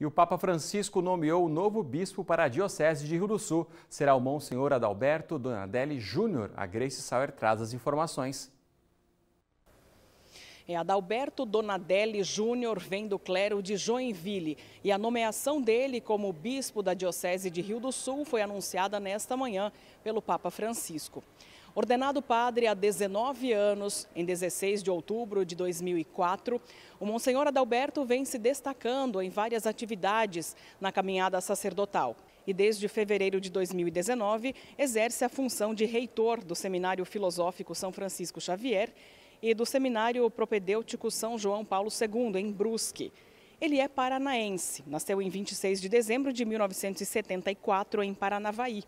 E o Papa Francisco nomeou o novo bispo para a Diocese de Rio do Sul. Será o Monsenhor Adalberto Donadelli Júnior. A Grace Sauer traz as informações. É, Adalberto Donadelli Júnior vem do clero de Joinville e a nomeação dele como bispo da Diocese de Rio do Sul foi anunciada nesta manhã pelo Papa Francisco. Ordenado padre há 19 anos, em 16 de outubro de 2004, o Monsenhor Adalberto vem se destacando em várias atividades na caminhada sacerdotal e desde fevereiro de 2019 exerce a função de reitor do Seminário Filosófico São Francisco Xavier e do Seminário Propedêutico São João Paulo II, em Brusque. Ele é paranaense, nasceu em 26 de dezembro de 1974 em Paranavaí.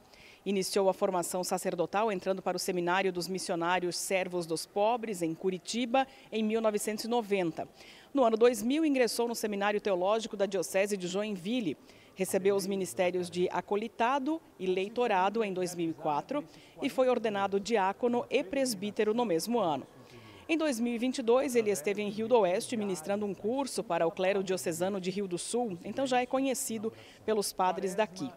Iniciou a formação sacerdotal entrando para o Seminário dos Missionários Servos dos Pobres, em Curitiba, em 1990. No ano 2000, ingressou no Seminário Teológico da Diocese de Joinville. Recebeu os ministérios de acolitado e leitorado em 2004 e foi ordenado diácono e presbítero no mesmo ano. Em 2022, ele esteve em Rio do Oeste ministrando um curso para o clero diocesano de Rio do Sul, então já é conhecido pelos padres daqui.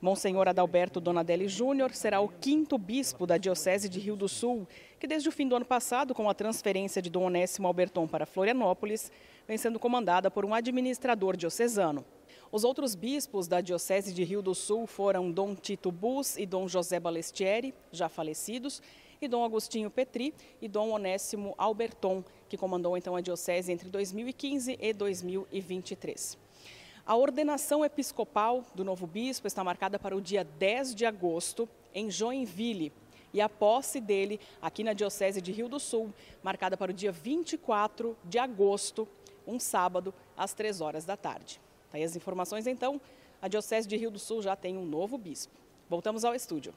Monsenhor Adalberto Donadelli Júnior será o quinto bispo da Diocese de Rio do Sul, que desde o fim do ano passado, com a transferência de Dom Onésimo Alberton para Florianópolis, vem sendo comandada por um administrador diocesano. Os outros bispos da Diocese de Rio do Sul foram Dom Tito Bus e Dom José Balestieri, já falecidos, e Dom Agostinho Petri e Dom Onésimo Alberton, que comandou então a diocese entre 2015 e 2023. A ordenação episcopal do novo bispo está marcada para o dia 10 de agosto em Joinville, e a posse dele aqui na Diocese de Rio do Sul, marcada para o dia 24 de agosto, um sábado, às 3 horas da tarde. Tá aí as informações, então. A Diocese de Rio do Sul já tem um novo bispo. Voltamos ao estúdio.